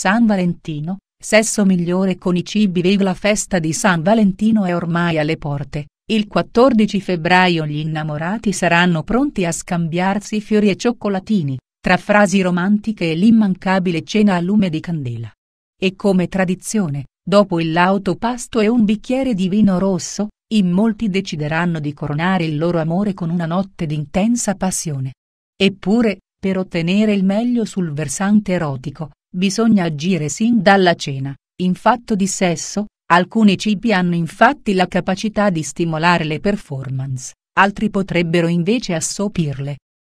San Valentino, sesso migliore con i cibi. La festa di San Valentino è ormai alle porte. Il 14 febbraio gli innamorati saranno pronti a scambiarsi fiori e cioccolatini, tra frasi romantiche e l'immancabile cena a lume di candela. E come tradizione, dopo il lauto pasto e un bicchiere di vino rosso, in molti decideranno di coronare il loro amore con una notte d'intensa passione. Eppure, per ottenere il meglio sul versante erotico, Bisogna agire sin dalla cena, in fatto di sesso, alcuni cibi hanno infatti la capacità di stimolare le performance, altri potrebbero invece assopirle.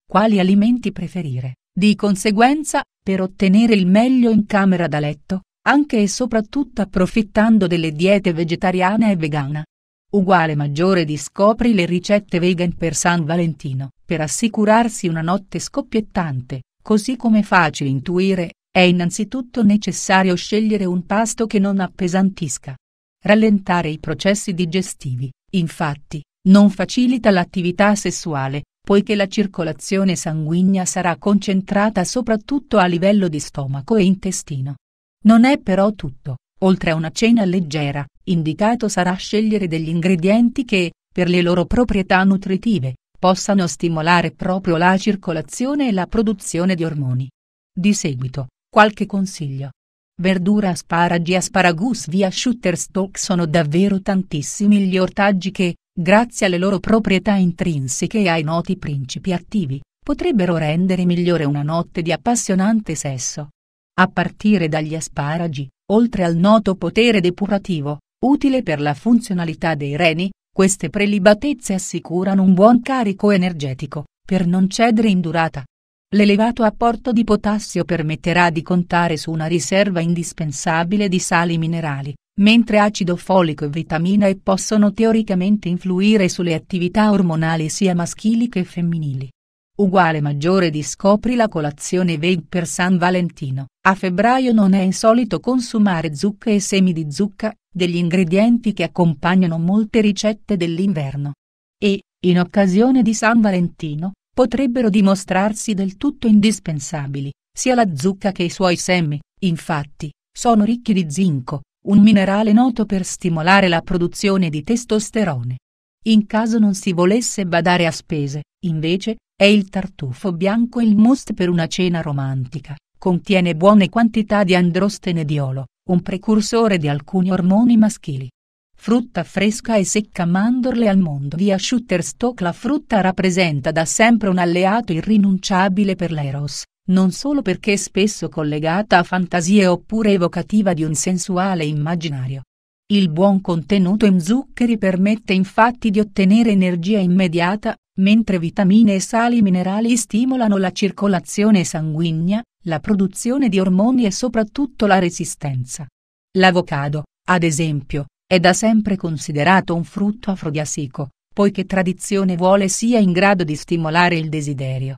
Quali alimenti preferire? Di conseguenza, per ottenere il meglio in camera da letto, anche e soprattutto approfittando delle diete vegetariane e vegana. Uguale maggiore di scopri le ricette vegan per San Valentino, per assicurarsi una notte scoppiettante, così come facile intuire è innanzitutto necessario scegliere un pasto che non appesantisca. Rallentare i processi digestivi, infatti, non facilita l'attività sessuale, poiché la circolazione sanguigna sarà concentrata soprattutto a livello di stomaco e intestino. Non è però tutto, oltre a una cena leggera, indicato sarà scegliere degli ingredienti che, per le loro proprietà nutritive, possano stimolare proprio la circolazione e la produzione di ormoni. Di seguito, Qualche consiglio. Verdura asparagi asparagus via shutterstock sono davvero tantissimi gli ortaggi che, grazie alle loro proprietà intrinseche e ai noti principi attivi, potrebbero rendere migliore una notte di appassionante sesso. A partire dagli asparagi, oltre al noto potere depurativo, utile per la funzionalità dei reni, queste prelibatezze assicurano un buon carico energetico, per non cedere in durata, L'elevato apporto di potassio permetterà di contare su una riserva indispensabile di sali minerali, mentre acido folico e vitamina E possono teoricamente influire sulle attività ormonali sia maschili che femminili. Uguale maggiore di scopri la colazione veg per San Valentino. A febbraio non è insolito consumare zucca e semi di zucca, degli ingredienti che accompagnano molte ricette dell'inverno. E, in occasione di San Valentino, potrebbero dimostrarsi del tutto indispensabili, sia la zucca che i suoi semi, infatti, sono ricchi di zinco, un minerale noto per stimolare la produzione di testosterone. In caso non si volesse badare a spese, invece, è il tartufo bianco il must per una cena romantica. Contiene buone quantità di androstenediolo, un precursore di alcuni ormoni maschili frutta fresca e secca mandorle al mondo. Via Shutterstock La frutta rappresenta da sempre un alleato irrinunciabile per l'Eros, non solo perché spesso collegata a fantasie oppure evocativa di un sensuale immaginario. Il buon contenuto in zuccheri permette infatti di ottenere energia immediata, mentre vitamine e sali minerali stimolano la circolazione sanguigna, la produzione di ormoni e soprattutto la resistenza. L'avocado, ad esempio, è da sempre considerato un frutto afrodiasico, poiché tradizione vuole sia in grado di stimolare il desiderio.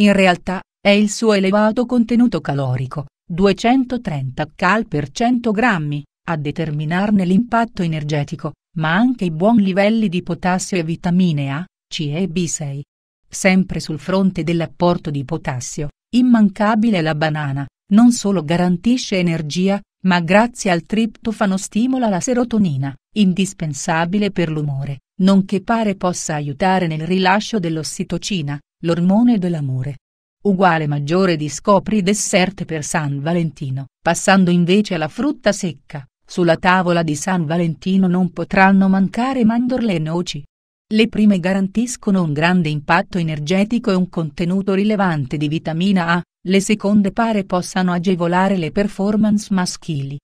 In realtà, è il suo elevato contenuto calorico, 230 cal per 100 grammi, a determinarne l'impatto energetico, ma anche i buoni livelli di potassio e vitamine A, C e B6. Sempre sul fronte dell'apporto di potassio, immancabile la banana, non solo garantisce energia, ma grazie al triptofano stimola la serotonina, indispensabile per l'umore, nonché pare possa aiutare nel rilascio dell'ossitocina, l'ormone dell'amore. Uguale maggiore di scopri dessert per San Valentino, passando invece alla frutta secca, sulla tavola di San Valentino non potranno mancare mandorle e noci, le prime garantiscono un grande impatto energetico e un contenuto rilevante di vitamina A, le seconde pare possano agevolare le performance maschili.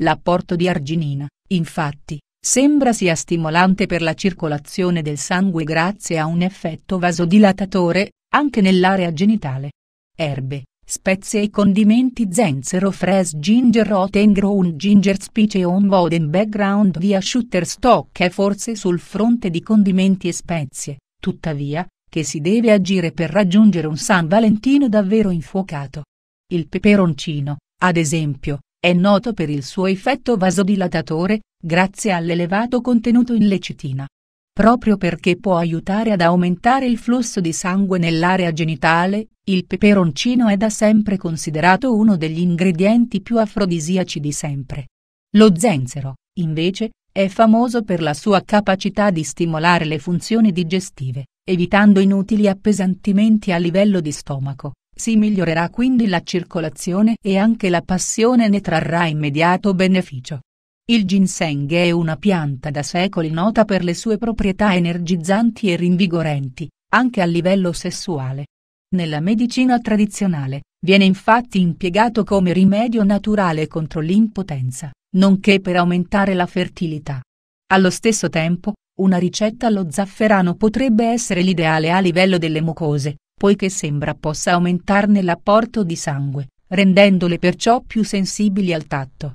L'apporto di arginina, infatti, sembra sia stimolante per la circolazione del sangue grazie a un effetto vasodilatatore, anche nell'area genitale. Erbe, Spezie e condimenti zenzero fresh ginger rotten ground ginger spice on modern background via shutterstock è forse sul fronte di condimenti e spezie, tuttavia, che si deve agire per raggiungere un San Valentino davvero infuocato. Il peperoncino, ad esempio, è noto per il suo effetto vasodilatatore, grazie all'elevato contenuto in lecitina. Proprio perché può aiutare ad aumentare il flusso di sangue nell'area genitale, il peperoncino è da sempre considerato uno degli ingredienti più afrodisiaci di sempre. Lo zenzero, invece, è famoso per la sua capacità di stimolare le funzioni digestive, evitando inutili appesantimenti a livello di stomaco. Si migliorerà quindi la circolazione e anche la passione ne trarrà immediato beneficio. Il ginseng è una pianta da secoli nota per le sue proprietà energizzanti e rinvigorenti, anche a livello sessuale. Nella medicina tradizionale, viene infatti impiegato come rimedio naturale contro l'impotenza, nonché per aumentare la fertilità. Allo stesso tempo, una ricetta allo zafferano potrebbe essere l'ideale a livello delle mucose, poiché sembra possa aumentarne l'apporto di sangue, rendendole perciò più sensibili al tatto.